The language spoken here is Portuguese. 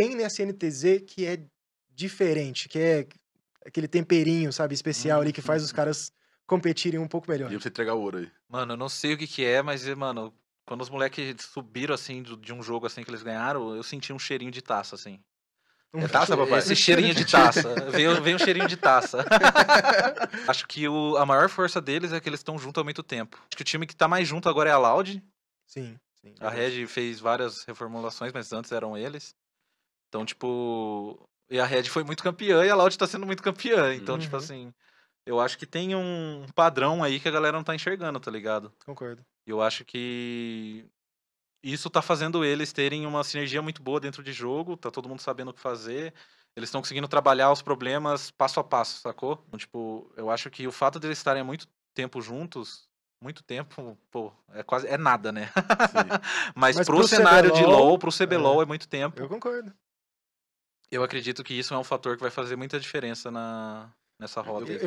tem nesse NTZ que é diferente, que é aquele temperinho, sabe, especial hum, ali que faz os uhum. caras competirem um pouco melhor. E você entregar ouro aí. Mano, eu não sei o que que é, mas, mano, quando os moleques subiram, assim, de um jogo, assim, que eles ganharam, eu senti um cheirinho de taça, assim. Um é taça, papai? Esse cheirinho de taça. veio, veio um cheirinho de taça. Acho que o, a maior força deles é que eles estão junto há muito tempo. Acho que o time que tá mais junto agora é a Loud. Sim. sim a Red fez várias reformulações, mas antes eram eles. Então, tipo. E a Red foi muito campeã e a Loud tá sendo muito campeã. Então, tipo uhum. tipo assim. Eu acho que tem um padrão aí que a galera não tá enxergando, tá ligado? Concordo. E eu acho que isso tá fazendo eles terem uma sinergia muito boa dentro de jogo, tá todo mundo sabendo o que fazer. Eles estão conseguindo trabalhar os problemas passo a passo, sacou? Então, tipo, eu acho que o fato deles de estarem há muito tempo juntos, muito tempo, pô, é quase é nada, né? Mas, Mas pro, pro cenário de LoL, pro CBLOL é, é muito tempo. Eu concordo. Eu acredito que isso é um fator que vai fazer muita diferença na, nessa roda. Eu, eu,